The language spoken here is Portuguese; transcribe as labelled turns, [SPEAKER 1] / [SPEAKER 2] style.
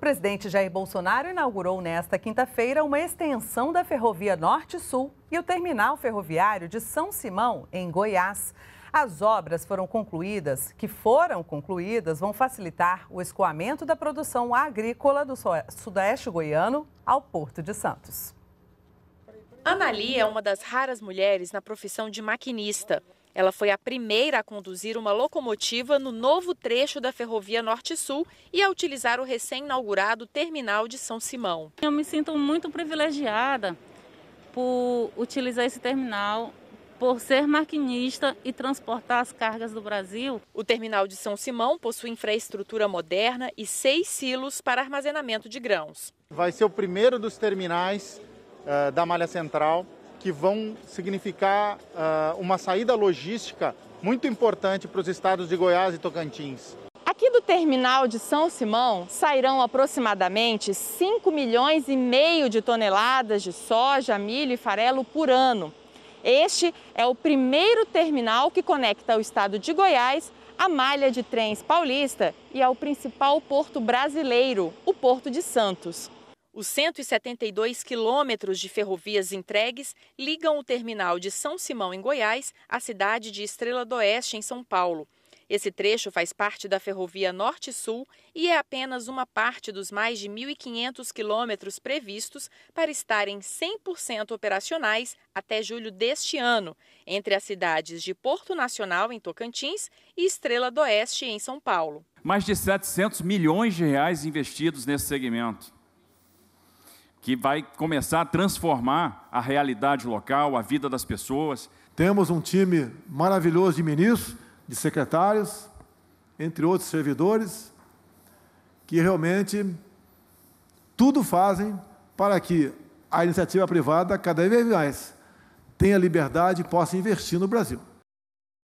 [SPEAKER 1] O presidente Jair Bolsonaro inaugurou nesta quinta-feira uma extensão da Ferrovia Norte-Sul e o terminal ferroviário de São Simão, em Goiás. As obras foram concluídas, que foram concluídas, vão facilitar o escoamento da produção agrícola do Sudeste Goiano ao Porto de Santos.
[SPEAKER 2] Analia é uma das raras mulheres na profissão de maquinista. Ela foi a primeira a conduzir uma locomotiva no novo trecho da Ferrovia Norte-Sul e a utilizar o recém-inaugurado terminal de São Simão. Eu me sinto muito privilegiada por utilizar esse terminal por ser maquinista e transportar as cargas do Brasil. O terminal de São Simão possui infraestrutura moderna e seis silos para armazenamento de grãos.
[SPEAKER 3] Vai ser o primeiro dos terminais uh, da Malha Central que vão significar uh, uma saída logística muito importante para os estados de Goiás e Tocantins.
[SPEAKER 2] Aqui do terminal de São Simão sairão aproximadamente 5 milhões e meio de toneladas de soja, milho e farelo por ano. Este é o primeiro terminal que conecta o estado de Goiás à malha de trens paulista e ao principal porto brasileiro, o Porto de Santos. Os 172 quilômetros de ferrovias entregues ligam o terminal de São Simão, em Goiás, à cidade de Estrela do Oeste, em São Paulo. Esse trecho faz parte da Ferrovia Norte-Sul e é apenas uma parte dos mais de 1.500 quilômetros previstos para estarem 100% operacionais até julho deste ano, entre as cidades de Porto Nacional, em Tocantins, e Estrela do Oeste, em São Paulo.
[SPEAKER 1] Mais de 700 milhões de reais investidos nesse segmento que vai começar a transformar a realidade local, a vida das pessoas.
[SPEAKER 4] Temos um time maravilhoso de ministros, de secretários, entre outros servidores, que realmente tudo fazem para que a iniciativa privada, cada vez mais, tenha liberdade e possa investir no Brasil.